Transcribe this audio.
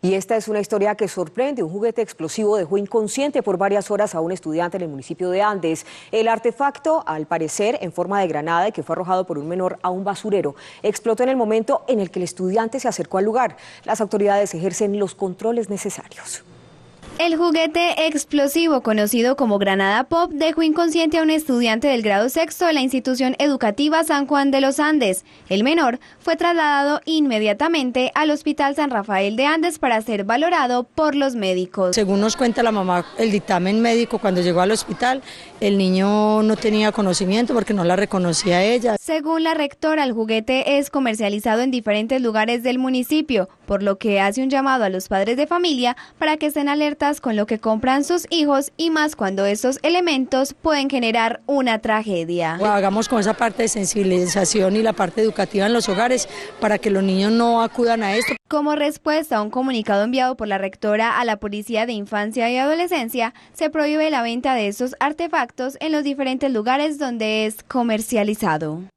Y esta es una historia que sorprende. Un juguete explosivo dejó inconsciente por varias horas a un estudiante en el municipio de Andes. El artefacto, al parecer en forma de granada y que fue arrojado por un menor a un basurero, explotó en el momento en el que el estudiante se acercó al lugar. Las autoridades ejercen los controles necesarios. El juguete explosivo, conocido como Granada Pop, dejó inconsciente a un estudiante del grado sexto de la institución educativa San Juan de los Andes. El menor fue trasladado inmediatamente al Hospital San Rafael de Andes para ser valorado por los médicos. Según nos cuenta la mamá, el dictamen médico cuando llegó al hospital, el niño no tenía conocimiento porque no la reconocía ella. Según la rectora, el juguete es comercializado en diferentes lugares del municipio, por lo que hace un llamado a los padres de familia para que estén alerta con lo que compran sus hijos y más cuando estos elementos pueden generar una tragedia. Hagamos con esa parte de sensibilización y la parte educativa en los hogares para que los niños no acudan a esto. Como respuesta a un comunicado enviado por la rectora a la Policía de Infancia y Adolescencia, se prohíbe la venta de esos artefactos en los diferentes lugares donde es comercializado.